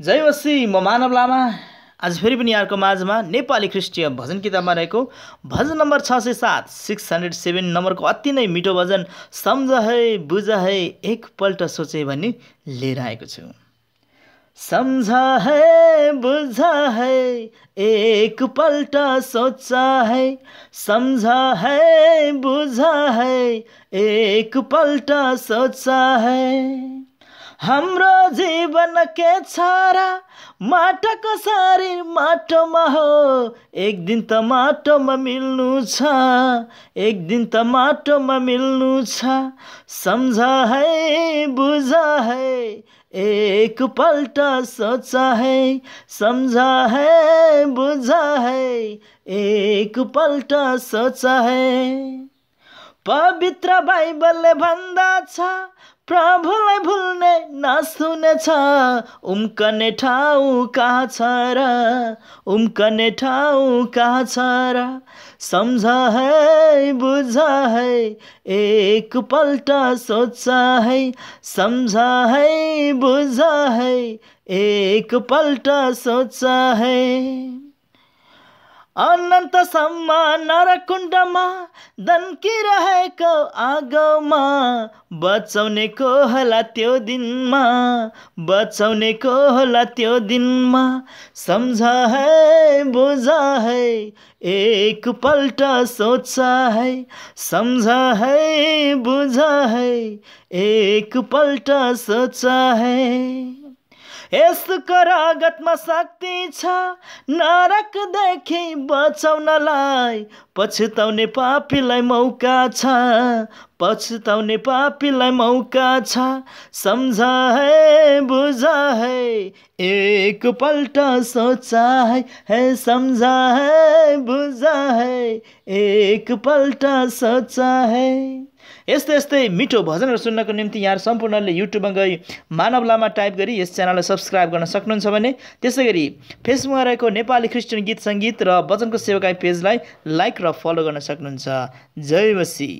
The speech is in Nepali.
जय वसी म मानव लामा आज फेरि पनि अर्को माझमा नेपाली क्रिस्टिय भजन किताबमा रहेको भजन नम्बर छ सय सात सिक्स हन्ड्रेड सेभेन नम्बरको अति नै मिठो भजन सम्झ है बुझ है एकपल्ट सोचे भन्ने लिएर आएको छु सम्झ है बुझ है एकपल्ट सोच है सम्झ है बुझ है एकपल्ट सोच है हाम्रो जीवन के छरा माटोको शरीर माटोमा हो एक दिन त माटोमा मिल्नु छ एक दिन त माटोमा मिल्नु छ सम्झ है बुझ है एक पल्ट सोच है सम्झ है बुझ है एक पल्ट सोच है पवित्र बाइबलले भन्दछ प्रभुलाई भुल्ने छ उम्कने ठाउँ कहाँ छ र उम्कने ठाउँ कहाँ छ र सम्झ है बुझ है एक एकपल्ट सोच है सम्झ है बुझ है एक एकपल्ट सोच है अनन्त सम्मा नरकुण्डमा दन्किरहेको आगोमा बचाउनेको होला त्यो दिनमा बचाउनेको होला त्यो दिनमा सम्झ है बुझ है एकपल्ट सोच है सम्झ है बुझ है एकपल्ट सोच है यसको रगतमा शक्ति छ नरकदेखि बचाउनलाई पछुताउने पापीलाई मौका छ पछुताउने पापीलाई मौका छ सम्झ है बुझ है एकपल्ट सोचा है हे सम्झा है बुझ है एकपल्ट सोचा है यस्तै यस्तै मिठो भजनहरू सुन्नको निम्ति यहाँ सम्पूर्णले युट्युबमा गई मानव लामा टाइप गरी यस च्यानललाई सब्सक्राइब गर्न सक्नुहुन्छ भने त्यसै गरी फेसबुकमा रहेको नेपाली क्रिस्चियन गीत सङ्गीत र वचनको सेवाकाई पेजलाई लाइक र फलो गर्न सक्नुहुन्छ जय बसी